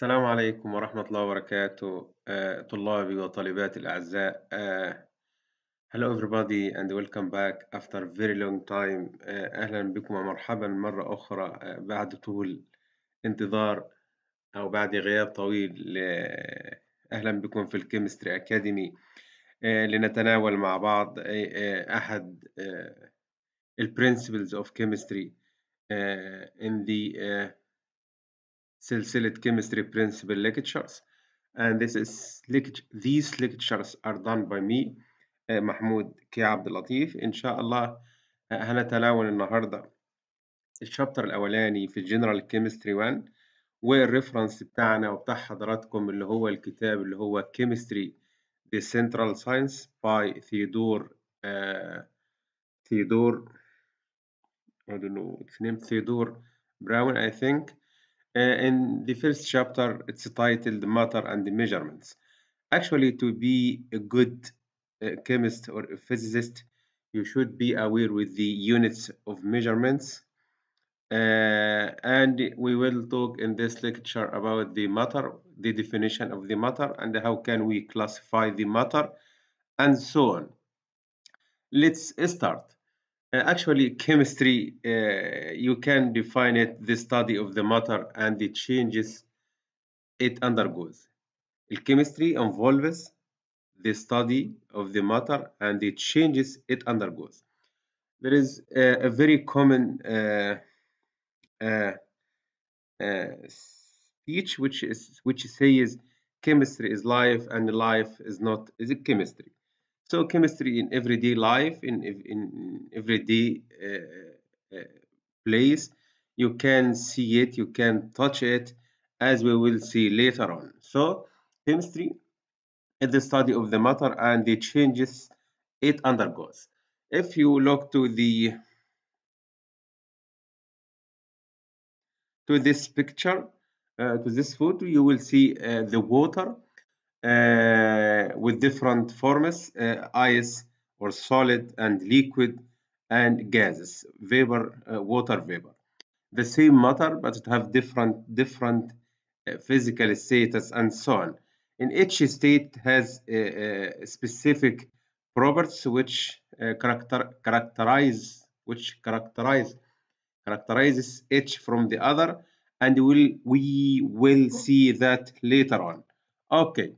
السلام عليكم ورحمة الله وبركاته uh, طلابي وطالباتي الأعزاء uh, hello everybody and welcome back after very long time uh, أهلا بكم ومرحبا مرة أخرى uh, بعد طول انتظار أو بعد غياب طويل uh, أهلا بكم في الكيمستري أكاديمي uh, لنتناول مع بعض uh, uh, أحد uh, البرنسبلز of chemistry uh, in the uh, سلسلة chemistry principle lectures and this is lecture, these lectures are done by me محمود كي عبد اللطيف إن شاء الله هنتناول النهاردة الشابتر الأولاني في General Chemistry 1 والريفرنس بتاعنا وبتاع حضراتكم اللي هو الكتاب اللي هو Chemistry The Central Science by Theodore Theodore I don't know its name Theodore براون I think Uh, in the first chapter, it's titled Matter and Measurements. Actually, to be a good uh, chemist or a physicist, you should be aware with the units of measurements. Uh, and we will talk in this lecture about the matter, the definition of the matter, and how can we classify the matter, and so on. Let's start actually chemistry uh, you can define it the study of the matter and the changes it undergoes Chemistry involves the study of the matter and the changes it undergoes there is a, a very common uh, uh, uh speech which is which says chemistry is life and life is not is a chemistry so chemistry in everyday life, in, in everyday uh, uh, place, you can see it, you can touch it, as we will see later on. So chemistry is the study of the matter and the changes it undergoes. If you look to the to this picture, uh, to this photo, you will see uh, the water uh, with different forms uh, ice or solid and liquid and gases vapor uh, water vapor the same matter but it have different different uh, physical status and so on in each state has uh, uh, specific properties which character characterize which characterize characterizes each from the other and we'll, we will see that later on okay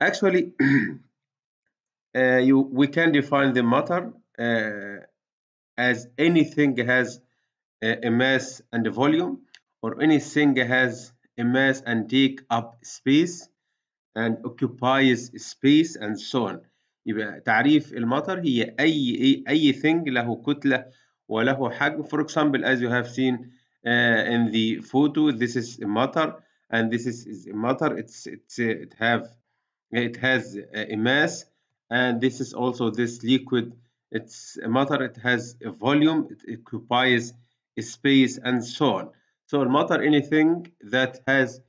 actually uh, you we can define the matter uh, as anything has a mass and a volume or anything has a mass and take up space and occupies space and so on يبقى تعريف المطر هي أي أي thing له كتلة وله حجم for example as you have seen uh, in the photo this is a matter and this is, is a matter it's, it's it have it has a mass and this is also this liquid it's a matter it has a volume it occupies a space and so on so matter anything that has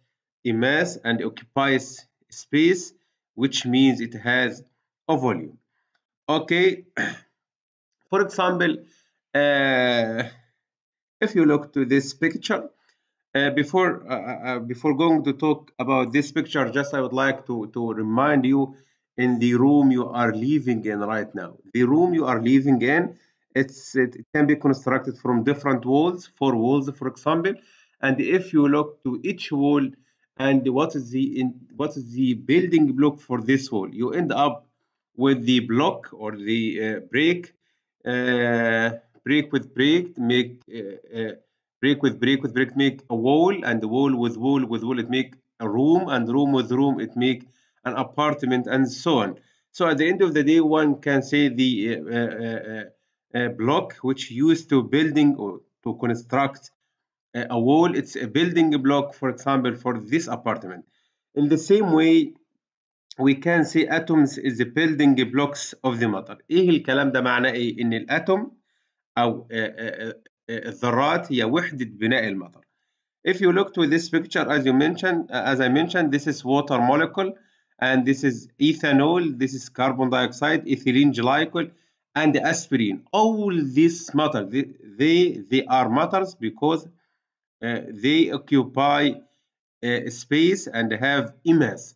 a mass and occupies space which means it has a volume okay for example uh, if you look to this picture uh, before uh, uh, uh, before going to talk about this picture, just I would like to to remind you in the room you are living in right now. The room you are living in, it's it can be constructed from different walls, four walls, for example. And if you look to each wall and what is the in, what is the building block for this wall, you end up with the block or the uh, brick, brick with brick, make brick with brick with brick make a wall and the wall with wall with wall it make a room and room with room it make an apartment and so on so at the end of the day one can say the uh, uh, uh, uh, uh block which used to building or to construct uh, a wall it's a building block for example for this apartment in the same way we can say atoms is the building blocks of the matter ايه الكلام ده معناه ايه ان الاتوم او الذرات هي وحدة بناء المطر. If you look to this picture, as you mentioned, as I mentioned, this is water molecule, and this is ethanol, this is carbon dioxide, ethylene glycol, and aspirin. All these matter, they, they, are matters because uh, they occupy uh, space and have mass.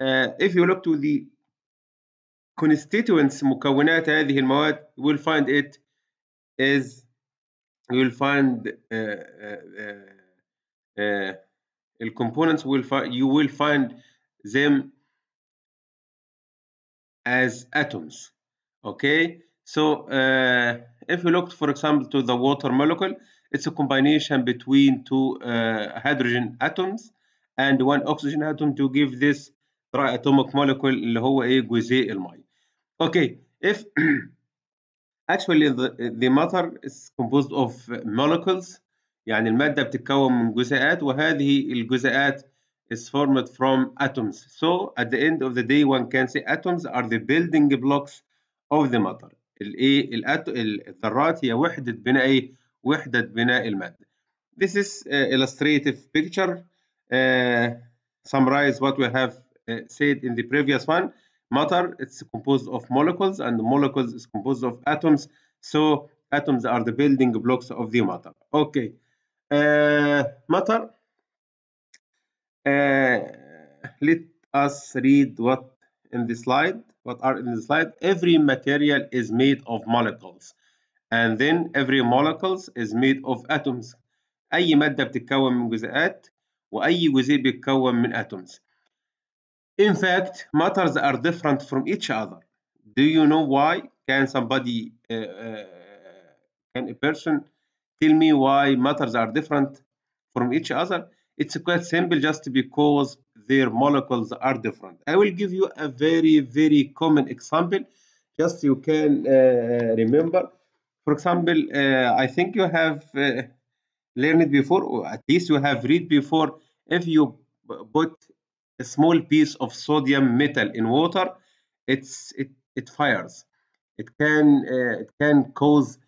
Uh, if you look to the constituents, مكونات هذه المواد, we'll find it is you will find the uh, uh, uh, components will find you will find them as atoms okay so uh, if you look, for example, to the water molecule, it's a combination between two uh, hydrogen atoms and one oxygen atom to give this triatomic molecule اللي هو ايه جزيء الماء. Okay, if Actually the, the matter is composed of molecules يعني المادة بتتكون من جزيئات وهذه الجزيئات is formed from atoms. So at the end of the day one can say atoms are the building blocks of the matter. الذرات هي وحدة بناء وحدة بناء المادة. This is uh, illustrative picture uh, summarize what we have uh, said in the previous one matter it's composed of molecules and molecules is composed of atoms so atoms are the building blocks of the matter okay uh, matter uh, let us read what in the slide what are in the slide every material is made of molecules and then every molecules is made of atoms اي مادة بتتكون من جزيئات واي جزيء بيتكون من atoms in fact, matters are different from each other. Do you know why? Can somebody, uh, uh, can a person tell me why matters are different from each other? It's quite simple, just because their molecules are different. I will give you a very, very common example, just you can uh, remember. For example, uh, I think you have uh, learned it before, or at least you have read before. If you put a small piece of sodium metal in water, it's it it fires. It can uh, it can cause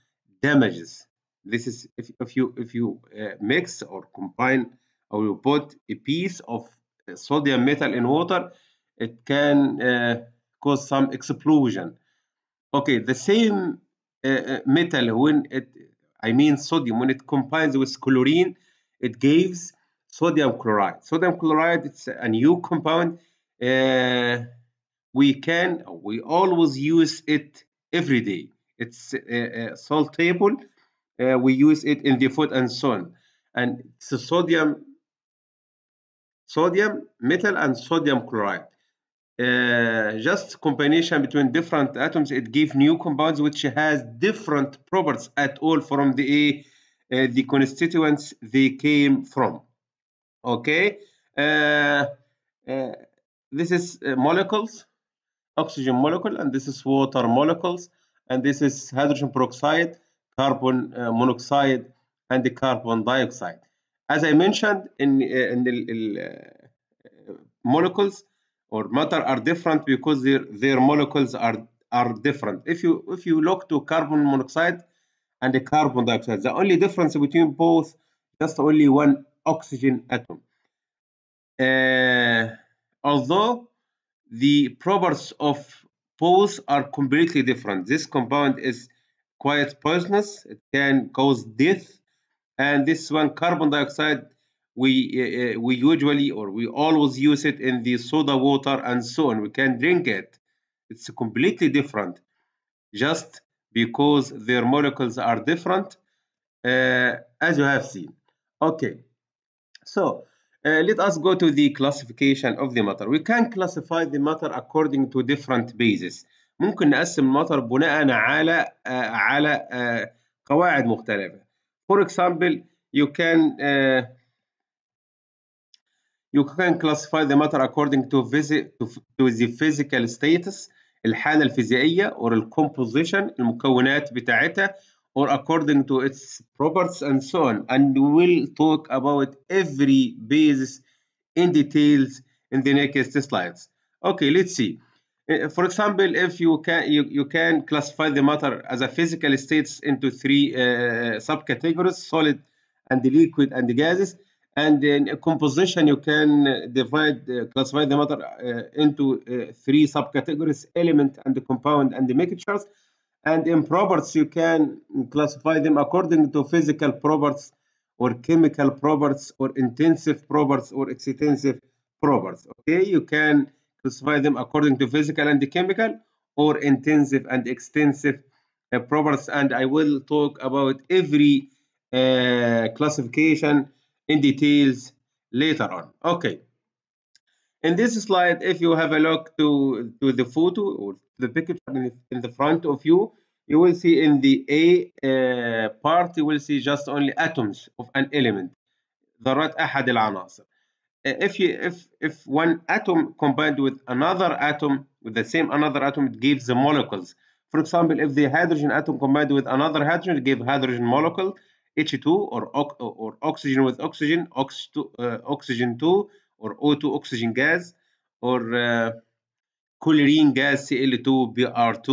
damages. This is if if you if you uh, mix or combine or you put a piece of uh, sodium metal in water, it can uh, cause some explosion. Okay, the same uh, uh, metal when it I mean sodium when it combines with chlorine, it gives sodium chloride. Sodium chloride, it's a new compound. Uh, we can, we always use it every day. It's uh, uh, saltable. Uh, we use it in the food and so on. And it's sodium, sodium metal and sodium chloride. Uh, just combination between different atoms, it gives new compounds which has different properties at all from the uh, the constituents they came from okay uh, uh, this is uh, molecules oxygen molecule and this is water molecules and this is hydrogen peroxide carbon uh, monoxide and the carbon dioxide as i mentioned in uh, in the, the uh, molecules or matter are different because their their molecules are are different if you if you look to carbon monoxide and the carbon dioxide the only difference between both just only one oxygen atom. Uh, although the properties of both are completely different. This compound is quite poisonous. It can cause death. And this one, carbon dioxide, we, uh, uh, we usually or we always use it in the soda water and so on. We can drink it. It's completely different. Just because their molecules are different, uh, as you have seen. Okay. So uh, let us go to the classification of the matter. We can classify the matter according to different bases. ممكن نقسم المطر بناء على uh, على uh, قواعد مختلفة. For example, you can uh, you can classify the matter according to, visit, to, to the physical status الحالة الفيزيائية or the composition المكونات بتاعتها or according to its properties and so on and we'll talk about every basis in details in the next slides okay let's see eh, for example if you can you, you can classify the matter as a physical states into three uh, subcategories solid and the liquid and the gases and in composition you can divide uh, classify the matter uh, into three subcategories element and the compound and the mixtures and in properties, you can classify them according to physical properties or chemical properties or intensive properties or extensive properties. Okay, you can classify them according to physical and chemical or intensive and extensive uh, properties. And I will talk about every uh, classification in details later on. Okay. In this slide, if you have a look to, to the photo or the picture in the front of you, you will see in the A uh, part, you will see just only atoms of an element, ذرات أحد العناصر. Uh, if, you, if, if one atom combined with another atom, with the same another atom, it gives the molecules. For example, if the hydrogen atom combined with another hydrogen, it gives hydrogen molecule H2 or, or oxygen with oxygen, ox2, uh, oxygen 2 or O2 oxygen gas or uh, chlorine gas Cl2, Br2,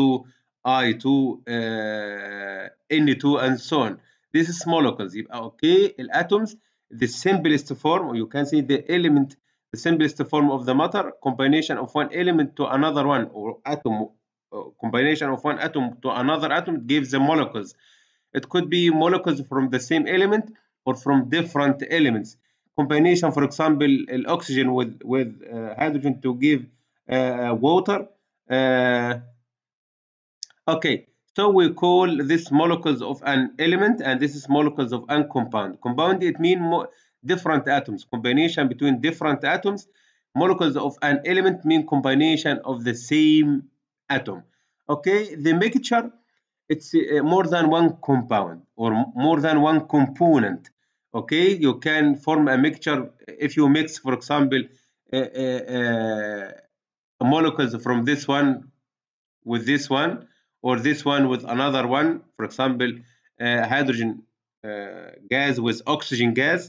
I2, uh, N2 and so on. This is molecules. Okay, atoms, the simplest form, you can see the element, the simplest form of the matter, combination of one element to another one or atom, uh, combination of one atom to another atom gives the molecules. It could be molecules from the same element or from different elements combination, for example, uh, oxygen with, with uh, hydrogen to give uh, uh water. Uh, okay, so we call this molecules of an element and this is molecules of an compound. Compound, it means different atoms, combination between different atoms. Molecules of an element mean combination of the same atom. Okay, the mixture, it's more than one compound or more than one component okay you can form a mixture if you mix for example uh, uh, molecules from this one with this one or this one with another one for example uh, hydrogen gas with oxygen gas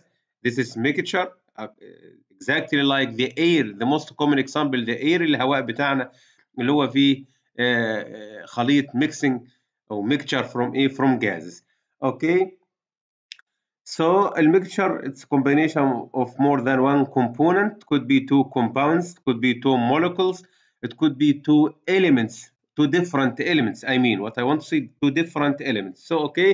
this is mixture uh, exactly like the air the most common example the air الهواء بتاعنا اللي هو فيه خليط mixing or mixture from air from gases okay so a mixture, it's a combination of more than one component, could be two compounds, could be two molecules, it could be two elements, two different elements. I mean, what I want to say, two different elements. So, okay,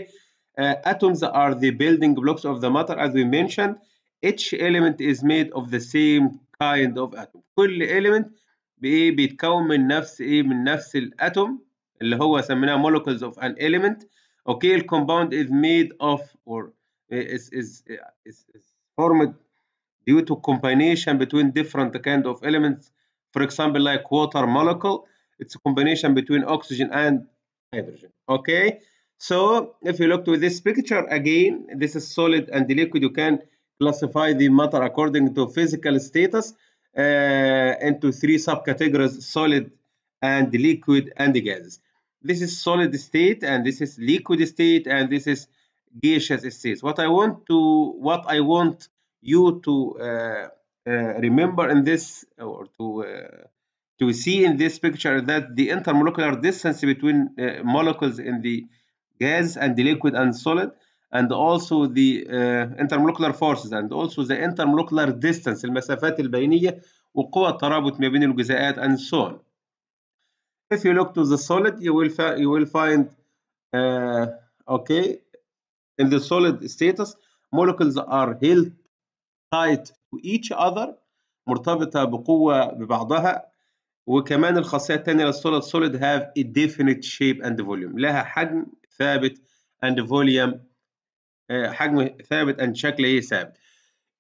uh, atoms are the building blocks of the matter, as we mentioned. Each element is made of the same kind of atom. كل element بإيه بيتكون من نفس إيه من نفس الأتوم اللي هو سميناه molecules of an element. Okay, the compound is made of or is, is, is, is formed due to combination between different kind of elements. For example, like water molecule, it's a combination between oxygen and hydrogen. Okay, so if you look to this picture again, this is solid and liquid. You can classify the matter according to physical status uh, into three subcategories: solid and liquid and gases. This is solid state, and this is liquid state, and this is gauge as it says. What I want to, what I want you to uh, uh, remember in this, or to uh, to see in this picture, that the intermolecular distance between uh, molecules in the gas and the liquid and solid, and also the uh, intermolecular forces, and also the intermolecular distance, المسافات البينية وقوى الترابط ما بين الجزيئات and so on. If you look to the solid, you will you will find uh, okay in the solid status, molecules are held tight to each other مرتبطة بقوة ببعضها وكمان الخاصية الثانية للسوليد solid have a definite shape and volume لها حجم ثابت and volume حجم ثابت and شكل ايه ثابت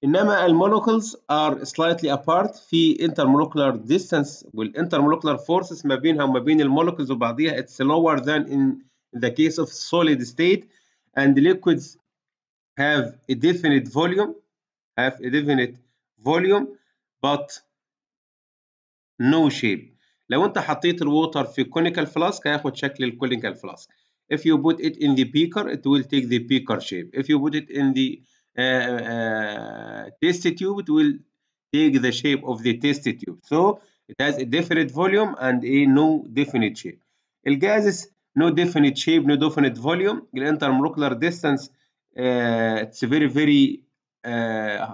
انما molecules are slightly apart في intermolecular distance والintermolecular forces ما بينها وما بين المولكولز وبعضيها it's lower than in the case of solid state and liquids have a definite volume have a definite volume but no shape لو انت حطيت الووتر في conical flask هياخد شكل conical flask if you put it in the beaker it will take the beaker shape if you put it in the uh, uh, test tube it will take the shape of the test tube so it has a definite volume and a no definite shape الجاز no definite shape, no definite volume. The Intermolecular distance, uh, it's very, very uh,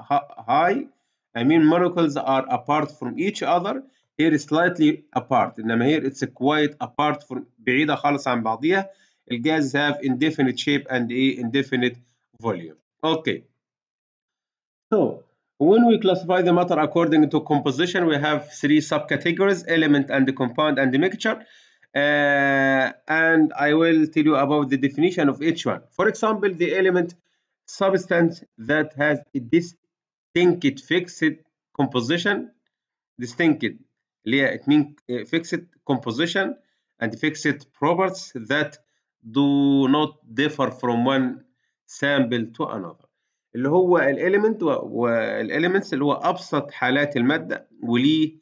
high. I mean, molecules are apart from each other. Here is slightly apart. إنما here it's quite apart from بعيدة خالص عن بعضيها. gases have indefinite shape and a indefinite volume. Okay. So when we classify the matter according to composition, we have three subcategories: element and the compound and the mixture. Uh, and I will tell you about the definition of each one. For example, the element substance that has a distinct fixed composition, distinct yeah, it mean uh, fixed composition and fixed properties that do not differ from one sample to another اللي هو الاليمنت والاليمنتس اللي هو ابسط حالات الماده وليه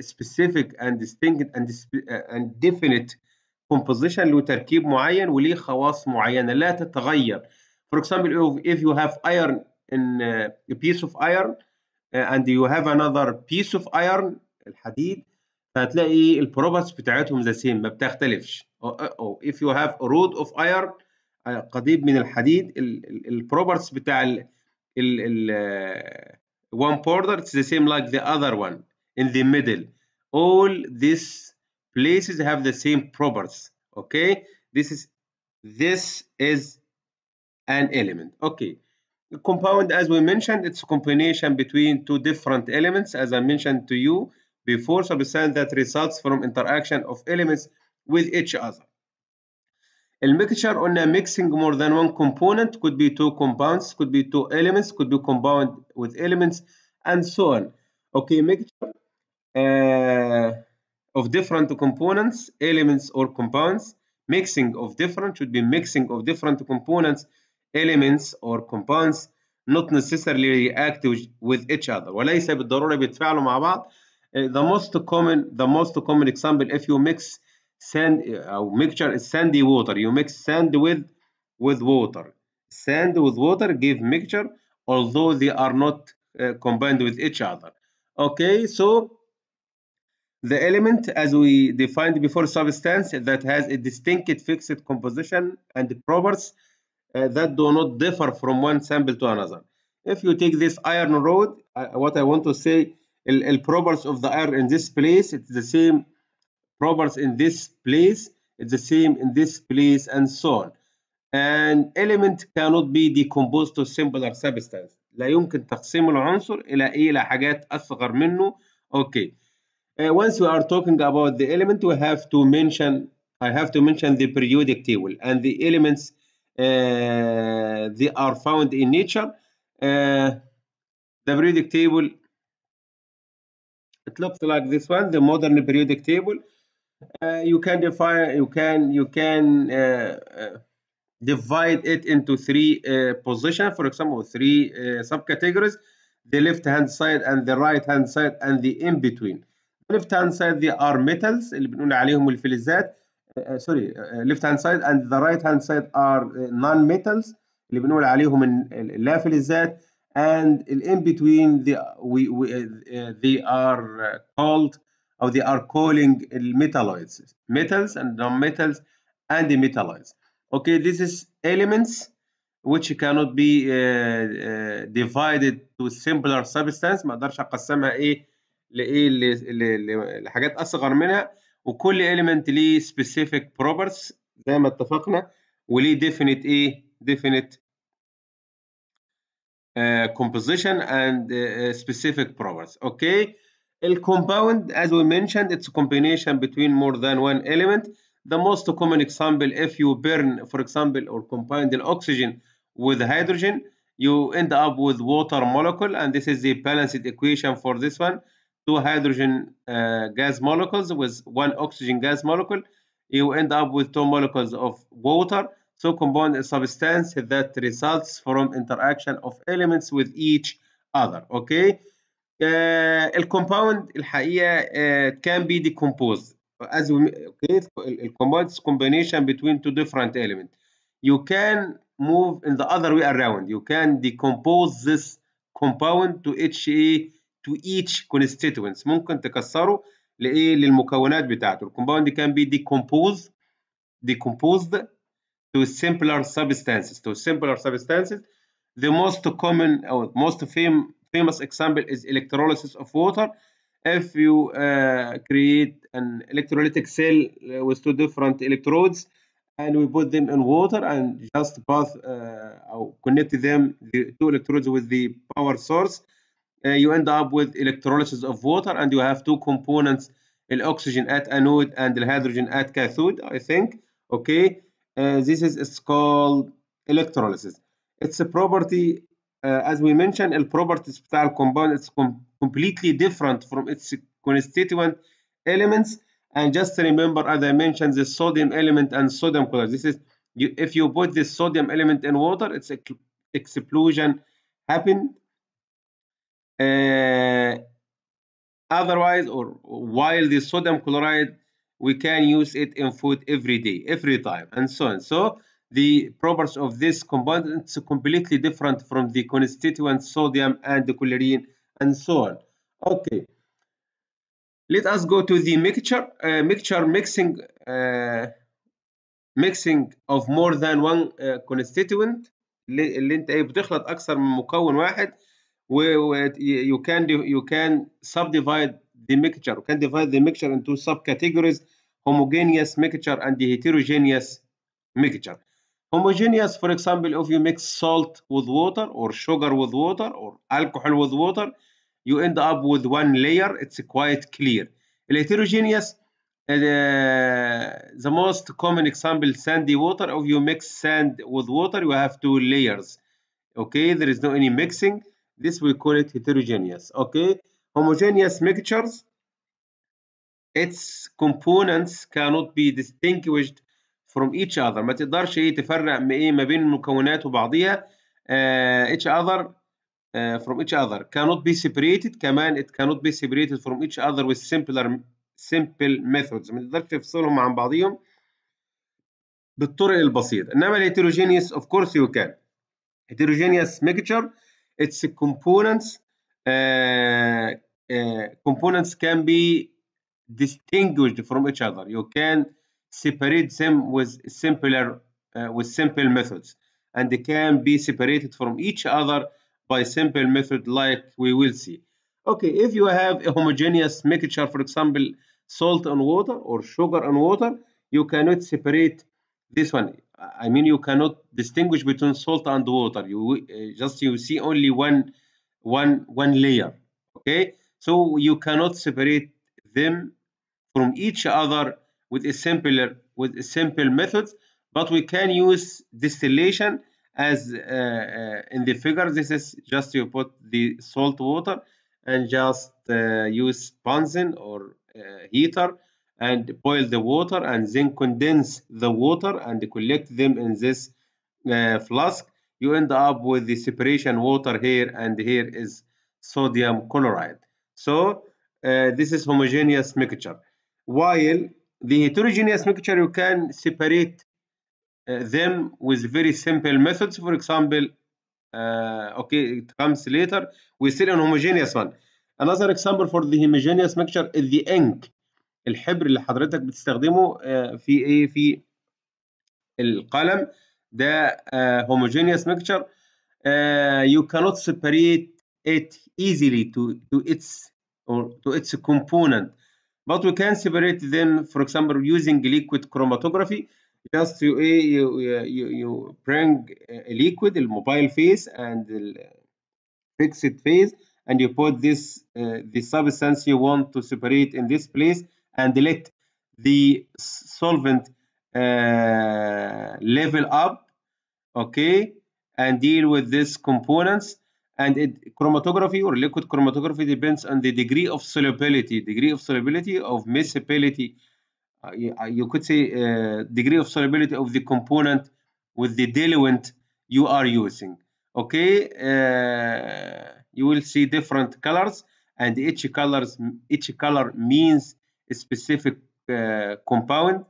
specific and distinct and, and definite composition له تركيب معين وليه خواص معينه لا تتغير. For example, if you have iron in a piece of iron and you have another piece of iron الحديد فهتلاقي البروبس بتاعتهم the same ما بتختلفش. أو if you have a rod of iron قضيب من الحديد البروبرتيز بتاع ال ال one border it's the same like the other one in the middle all these places have the same properties okay this is this is an element okay the compound as we mentioned it's a combination between two different elements as i mentioned to you before substance that results from interaction of elements with each other A mixture قلنا mixing more than one component could be two compounds could be two elements could be compound with elements and so on okay mixture uh, of different components, elements or compounds. Mixing of different should be mixing of different components, elements or compounds not necessarily reactive with each other وليس بالضرورة بيتفاعلوا مع بعض. Uh, the most common the most common example if you mix sand أو uh, mixture sandy water you mix sand with with water sand with water give mixture although they are not uh, combined with each other okay so the element, as we defined before, substance that has a distinct fixed composition and properties uh, that do not differ from one sample to another. If you take this iron rod, uh, what I want to say, the properties of the iron in this place, it's the same properties in this place, it's the same in this place, and so on. An element cannot be decomposed to simpler substance. لا يمكن تقسيم العنصر إلى إيه إلى حاجات أصغر منه. Okay. Uh, once we are talking about the element, we have to mention, I have to mention the periodic table and the elements uh, they are found in nature. Uh, the periodic table, it looks like this one, the modern periodic table. Uh, you can define, you can, you can uh, uh, divide it into three uh, for example, three uh, subcategories, the left hand side and the right hand side and the in between left hand side they are metals اللي بنقول عليهم الفلزات سوري ليفت هاند hand side ذا رايت هاند سايد ار نون ميتالز اللي بنقول عليهم لا فلزات and in between they, we, we, uh, uh, they are uh, called or they are calling metalloids metals and non-metals and the metalloids okay this is elements which cannot be uh, uh, divided to simpler substance ما اقدرش اقسمها ايه لايه لحاجات اصغر منها وكل اليمنت ليه سبيسيفيك بروبرز زي ما اتفقنا وليه ديفينيت ايه ديفينيت composition and uh, specific properties okay El compound as we mentioned it's a combination between more than one element the most common example if you burn for example or combine the oxygen with hydrogen you end up with water molecule and this is the balanced equation for this one two hydrogen uh, gas molecules with one oxygen gas molecule, you end up with two molecules of water. So compound a substance that results from interaction of elements with each other. Okay. Uh, compound الحقيقه uh, can be decomposed as we okay الكومباوند combination between two different elements you can move in the other way around you can decompose this compound to HA to each constituents ممكن تكسره لايه للمكونات بتاعته الكومباوند كان بي decomposed decomposed to simpler substances to simpler substances the most common or most fam famous example is electrolysis of water if you uh, create an electrolytic cell uh, with two different electrodes and we put them in water and just pass uh, or connect them the two electrodes with the power source uh, you end up with electrolysis of water and you have two components the oxygen at anode and the hydrogen at cathode i think okay uh, this is it's called electrolysis it's a property uh, as we mentioned property of a compound it's com completely different from its constituent elements and just remember as i mentioned the sodium element and sodium color this is you, if you put this sodium element in water it's a explosion happened. Uh, otherwise or while the sodium chloride we can use it in food every day every time and so on so the properties of this component is completely different from the constituent sodium and the chlorine and so on okay let us go to the mixture uh, mixture mixing uh, mixing of more than one uh, constituent اللي انت ايه بتخلط اكثر من مكون واحد where you can do, you can subdivide the mixture you can divide the mixture into subcategories homogeneous mixture and the heterogeneous mixture homogeneous for example if you mix salt with water or sugar with water or alcohol with water you end up with one layer it's quite clear heterogeneous uh, the most common example sandy water if you mix sand with water you have two layers okay there is no any mixing This we call it heterogeneous. Okay, homogeneous mixtures. Its components cannot be distinguished from each other. ما تقدرش ايه تفرق ايه ما بين المكونات وبعضيها uh, each other uh, from each other cannot be separated كمان it cannot be separated from each other with simpler simple methods ما تقدرش تفصلهم عن بعضهم بالطرق البسيطة إنما الهيتروجينيوس of course you can heterogeneous mixture its components. Uh, uh, components can be distinguished from each other. You can separate them with simpler uh, with simple methods, and they can be separated from each other by simple method, like we will see. Okay, if you have a homogeneous mixture, for example, salt and water or sugar and water, you cannot separate this one I mean, you cannot distinguish between salt and water. You uh, just you see only one, one, one layer. Okay, so you cannot separate them from each other with a simpler with a simple method. But we can use distillation as uh, uh, in the figure. This is just you put the salt water and just uh, use bunsen or uh, heater and boil the water and then condense the water and collect them in this uh, flask you end up with the separation water here and here is sodium chloride so uh, this is homogeneous mixture while the heterogeneous mixture you can separate uh, them with very simple methods for example uh, okay it comes later we still an homogeneous one another example for the homogeneous mixture is the ink الحبر اللي حضرتك بتستخدمه في ايه في القلم ده homogeneous mixture you cannot separate it easily to to its or to its component but we can separate them for example using liquid chromatography just you you you, you bring a liquid mobile phase and the fixed phase and you put this uh, the substance you want to separate in this place and let the solvent uh, level up okay and deal with these components and it, chromatography or liquid chromatography depends on the degree of solubility degree of solubility of miscibility uh, you, you, could say uh, degree of solubility of the component with the diluent you are using okay uh, you will see different colors and each colors each color means specific uh, compound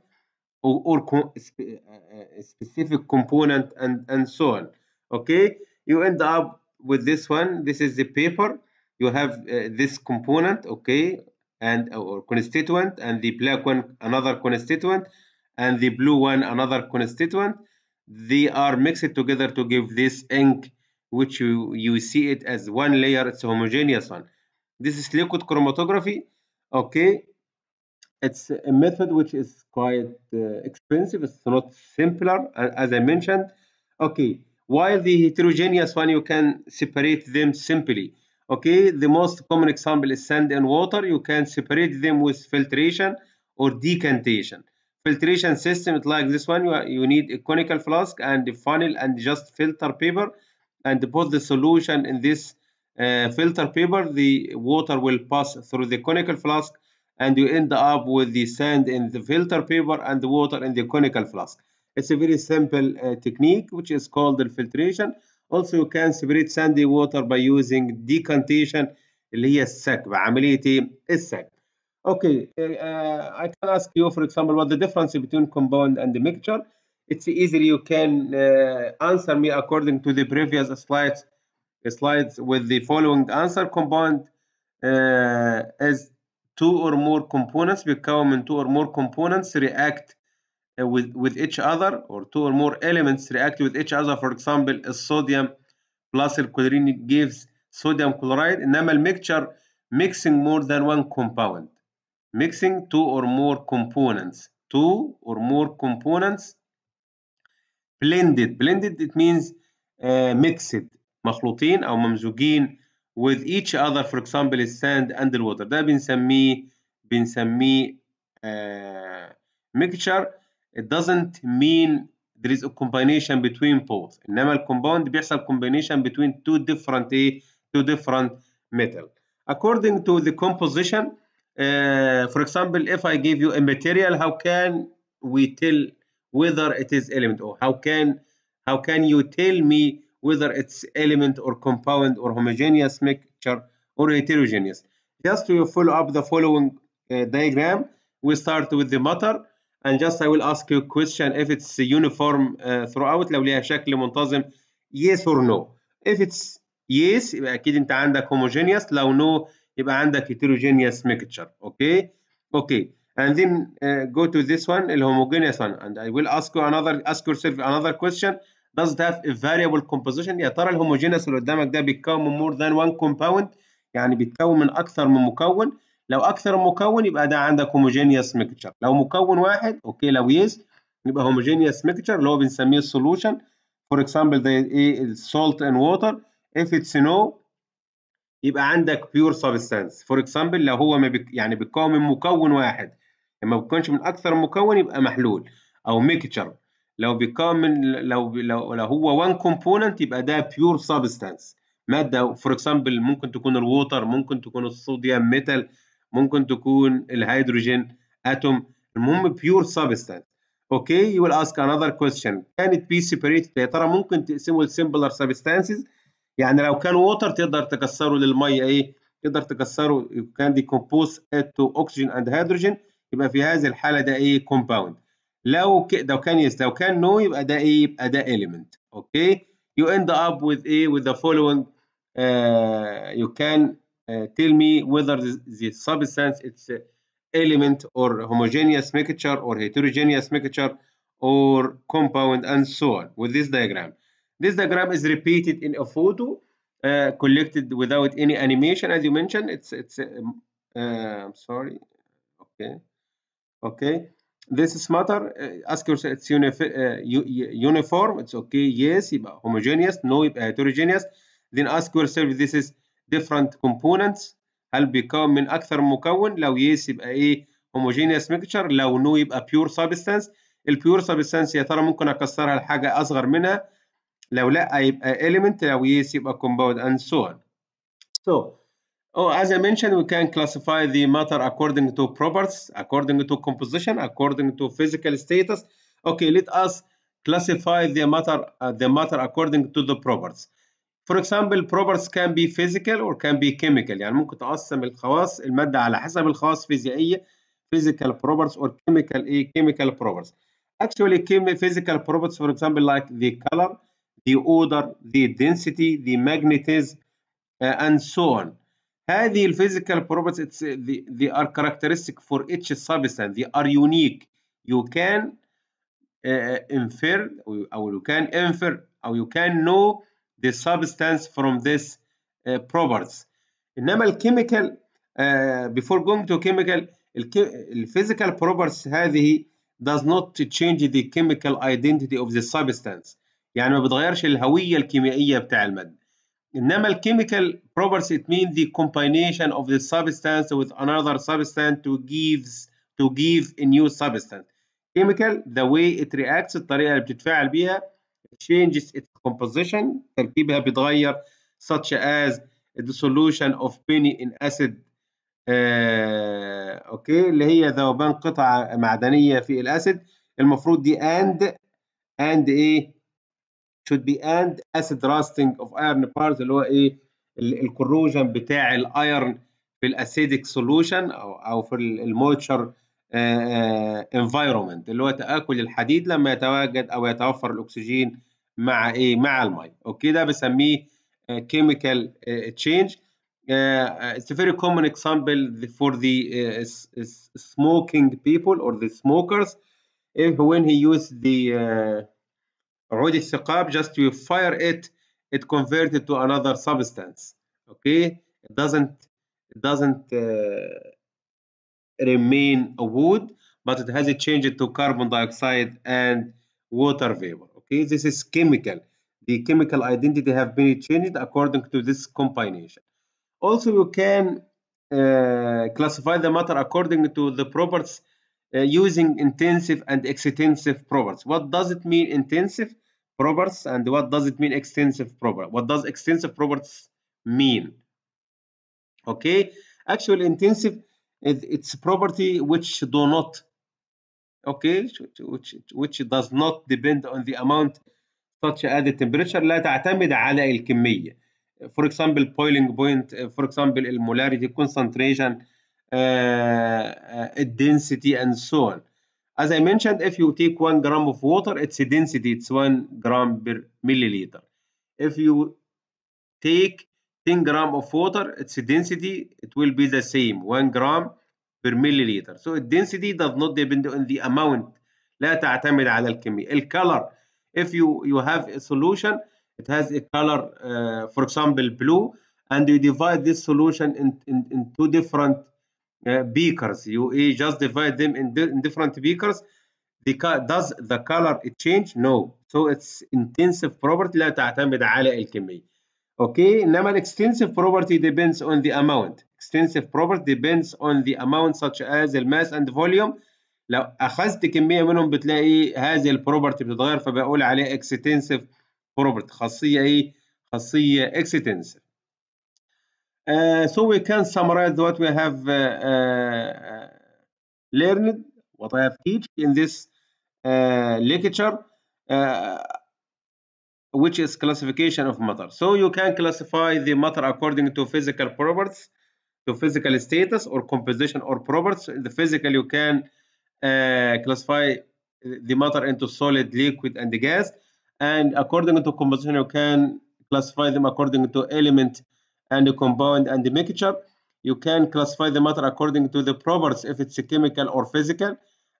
or, or co uh, uh, specific component and, and so on. Okay, you end up with this one. This is the paper. You have uh, this component, okay, and uh, or constituent, and the black one another constituent, and the blue one another constituent. They are mixed together to give this ink, which you, you see it as one layer, it's a homogeneous one. This is liquid chromatography, okay? it's a method which is quite uh, expensive. It's not simpler, as I mentioned. Okay, while the heterogeneous one, you can separate them simply. Okay, the most common example is sand and water. You can separate them with filtration or decantation. Filtration system like this one. You, you need a conical flask and a funnel and just filter paper and put the solution in this uh, filter paper. The water will pass through the conical flask and you end up with the sand in the filter paper and the water in the conical flask. It's a very simple uh, technique which is called filtration. Also you can separate sandy water by using decantation اللي هي السك Okay, uh, uh, I can ask you for example what the difference between compound and the mixture. It's easy. you can uh, answer me according to the previous slides slides with the following answer. Compound uh, is two or more components become, and two or more components react uh, with, with each other or two or more elements react with each other for example sodium plus chlorine gives sodium chloride إنما mixture mixing more than one compound mixing two or more components two or more components blended blended it means uh, mixed مخلوطين أو ممزوجين with each other for example sand and the water ده بنسميه بنسميه uh, mixture it doesn't mean there is a combination between both انما الكومباوند بيحصل combination between two different two different metal according to the composition uh, for example if I give you a material how can we tell whether it is element or how can how can you tell me whether it's element or compound or homogeneous mixture or heterogeneous. Just to follow up the following uh, diagram, we start with the matter and just I will ask you a question if it's uniform uh, throughout لو ليها شكل منتظم yes or no. If it's yes يبقى أكيد أنت عندك homogeneous لو no يبقى عندك heterogeneous mixture. Okay? Okay. And then uh, go to this one, the homogeneous one. And I will ask you another, ask yourself another question. does it have a variable composition يا ترى الهوموجينس اللي قدامك ده بيتكون من more than one compound يعني بيتكون من اكثر من مكون لو اكثر من مكون يبقى ده عندك homogeneous mixture لو مكون واحد اوكي لو يس يبقى homogeneous mixture اللي هو بنسميه solution for example the ايه salt and water if it's no يبقى عندك pure substance for example لو هو ما يعني بيتكون من مكون واحد لما ما بيكونش من اكثر من مكون يبقى محلول او ميكتشر لو بيكمل لو لو لو هو وان كومبوننت يبقى ده بيور سبستانس ماده فور اكزامبل ممكن تكون الووتر ممكن تكون الصوديوم ميتال ممكن تكون الهيدروجين اتوم المهم بيور سبستانس اوكي يو ويل اسك انذر كويستشن كان ات بي سيبريتد يا ترى ممكن تقسمه لسمبلر سبستانسز يعني لو كان ووتر تقدر تكسره للميه ايه تقدر تكسره كان ديكومبوز تو اكسجين اند هيدروجين يبقى في هذه الحاله ده ايه كومباوند لو ك... لو كان yes لو كان no يبقى ده ايه يبقى ده element اوكي okay. you end up with a with the following uh, you can uh, tell me whether the substance it's uh, element or homogeneous mixture or heterogeneous mixture or compound and so on with this diagram. This diagram is repeated in a photo uh, collected without any animation as you mentioned. It's it's um, uh, uh, sorry. Okay. Okay. this is matter ask yourself it's uniform it's okay yes يبقى homogeneous no يبقى heterogeneous then ask yourself this is different components هل بيكون من اكثر مكون لو yes يبقى ايه homogeneous mixture لو no يبقى pure substance البيور substance يا ترى ممكن اكسرها لحاجه اصغر منها لو لا يبقى element لو yes يبقى compound and so on so Oh, as I mentioned, we can classify the matter according to properties, according to composition, according to physical status. Okay, let us classify the matter, uh, the matter according to the properties. For example, properties can be physical or can be chemical. يعني ممكن تقسم الخواص المادة على حسب الخواص فيزيائية physical properties or chemical a chemical properties. Actually, physical properties, for example, like the color, the odor, the density, the magnetism, uh, and so on. هذه physical properties uh, they, are characteristic for each substance they are unique you can uh, infer or you can infer or you can know the substance from these uh, properties انما الكيميكال chemical, uh, before going to chemical physical properties هذه does not change the chemical identity of the substance يعني ما بتغيرش الهويه الكيميائيه بتاع الماده انما الكيميكال properties, it means the combination of the substance with another substance to gives to give a new substance. Chemical, the way it reacts, الطريقة اللي بتتفاعل بيها, changes its composition, تركيبها بيتغير, such as the solution of penny in acid آه, اوكي اللي هي ذوبان قطعة معدنية في الاسيد المفروض دي and and ايه should be and acid rusting of iron parts اللي هو ايه الكروجن بتاع الايرن في الاسيديك سولوشن او او في الموتشر انفايرمنت آه، آه، اللي هو تاكل الحديد لما يتواجد او يتوفر الاكسجين مع ايه مع الميه اوكي ده بسميه كيميكال تشينج اتس فيري كومن اكزامبل فور ذا سموكينج بيبل اور ذا سموكرز the وين آه، if when he the uh, عود الثقاب just يو fire it it converted to another substance okay it doesn't it doesn't uh, remain a wood but it has changed to carbon dioxide and water vapor okay this is chemical the chemical identity have been changed according to this combination also you can uh, classify the matter according to the properties uh, using intensive and extensive properties what does it mean intensive properties and what does it mean extensive property what does extensive properties mean okay actually intensive it's property which do not okay which which does not depend on the amount such as the temperature لا تعتمد على الكمية for example boiling point for example molarity, concentration uh, density uh, and so on as I mentioned, if you take 1 gram of water, its density it's 1 gram per milliliter. If you take 10 gram of water, its density it will be the same 1 gram per milliliter. So density does not depend on the amount. لا تعتمد على الكمية. color, if you you have a solution it has a color uh, for example blue and you divide this solution in, in, in two different beakers. You just divide them in, di in different beakers. The does the color change? No. So it's intensive property لا تعتمد على الكمية. Okay. إنما ال extensive property depends on the amount. Extensive property depends on the amount such as the mass and volume. لو أخذت كمية منهم بتلاقي هذه البروبرتي بتتغير فبقول عليه extensive property خاصية إيه؟ خاصية extensive. Uh, so we can summarize what we have uh, uh, learned, what I have teach in this lecture, which is classification of matter. So you can classify the matter according to physical properties, to physical status or composition or properties. The physical you can uh, classify the matter into solid, liquid, and the gas. And according to composition, you can classify them according to element and the compound and the mixture. You can classify the matter according to the properties if it's chemical or physical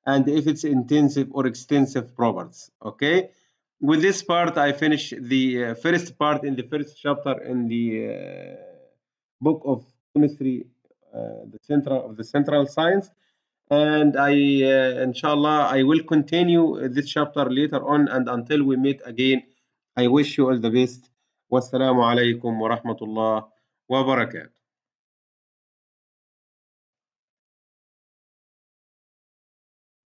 and if it's intensive or extensive properties. Okay. With this part, I finish the uh, first part in the first chapter in the uh, book of chemistry, uh, the central of the central science. And I, uh, inshallah, I will continue this chapter later on. And until we meet again, I wish you all the best. Wassalamu alaikum wa rahmatullah. وبركاته